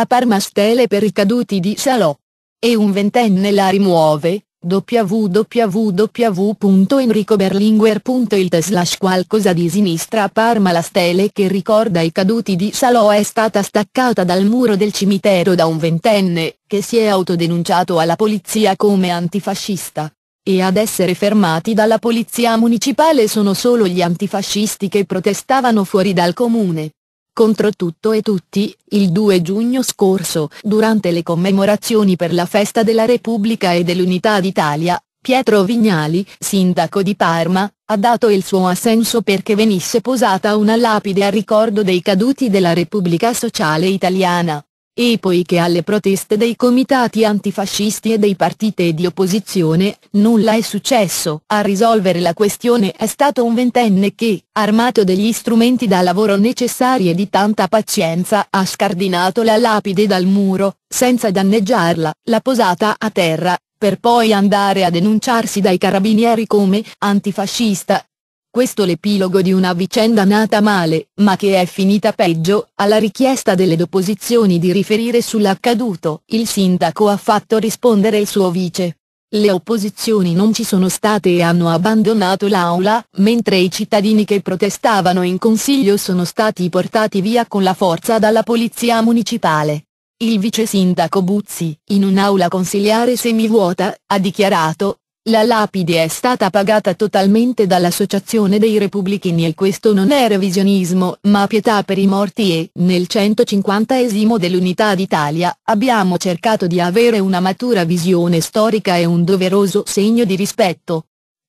a Parma Stele per i caduti di Salò. E un ventenne la rimuove, www.enricoberlinguer.it slash qualcosa di sinistra a Parma la stele che ricorda i caduti di Salò è stata staccata dal muro del cimitero da un ventenne, che si è autodenunciato alla polizia come antifascista. E ad essere fermati dalla polizia municipale sono solo gli antifascisti che protestavano fuori dal comune contro tutto e tutti, il 2 giugno scorso, durante le commemorazioni per la Festa della Repubblica e dell'Unità d'Italia, Pietro Vignali, sindaco di Parma, ha dato il suo assenso perché venisse posata una lapide a ricordo dei caduti della Repubblica Sociale Italiana e poiché alle proteste dei comitati antifascisti e dei partiti di opposizione, nulla è successo. A risolvere la questione è stato un ventenne che, armato degli strumenti da lavoro necessari e di tanta pazienza, ha scardinato la lapide dal muro, senza danneggiarla, la posata a terra, per poi andare a denunciarsi dai carabinieri come antifascista questo l'epilogo di una vicenda nata male, ma che è finita peggio, alla richiesta delle deposizioni di riferire sull'accaduto, il sindaco ha fatto rispondere il suo vice. Le opposizioni non ci sono state e hanno abbandonato l'aula, mentre i cittadini che protestavano in consiglio sono stati portati via con la forza dalla polizia municipale. Il vice sindaco Buzzi, in un'aula consiliare semivuota, ha dichiarato, la lapide è stata pagata totalmente dall'Associazione dei Repubblichini e questo non è revisionismo ma pietà per i morti e, nel 150esimo dell'Unità d'Italia, abbiamo cercato di avere una matura visione storica e un doveroso segno di rispetto.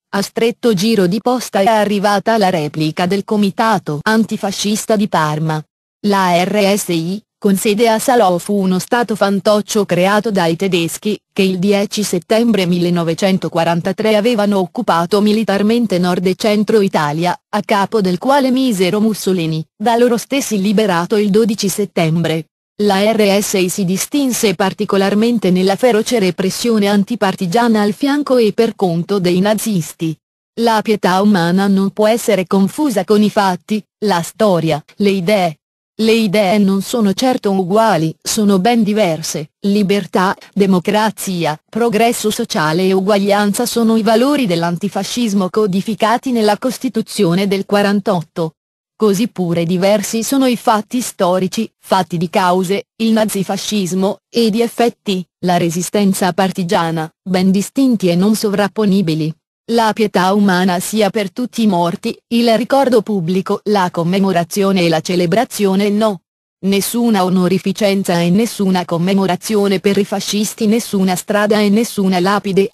A stretto giro di posta è arrivata la replica del Comitato Antifascista di Parma. La RSI, con sede a Salò fu uno stato fantoccio creato dai tedeschi, che il 10 settembre 1943 avevano occupato militarmente nord e centro Italia, a capo del quale misero Mussolini, da loro stessi liberato il 12 settembre. La RSI si distinse particolarmente nella feroce repressione antipartigiana al fianco e per conto dei nazisti. La pietà umana non può essere confusa con i fatti, la storia, le idee, le idee non sono certo uguali, sono ben diverse. Libertà, democrazia, progresso sociale e uguaglianza sono i valori dell'antifascismo codificati nella Costituzione del 48. Così pure diversi sono i fatti storici, fatti di cause, il nazifascismo, e di effetti, la resistenza partigiana, ben distinti e non sovrapponibili la pietà umana sia per tutti i morti, il ricordo pubblico, la commemorazione e la celebrazione no. Nessuna onorificenza e nessuna commemorazione per i fascisti, nessuna strada e nessuna lapide.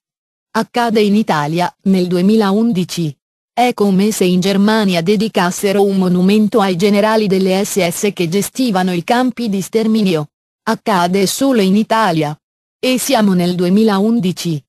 Accade in Italia, nel 2011. È come se in Germania dedicassero un monumento ai generali delle SS che gestivano i campi di sterminio. Accade solo in Italia. E siamo nel 2011.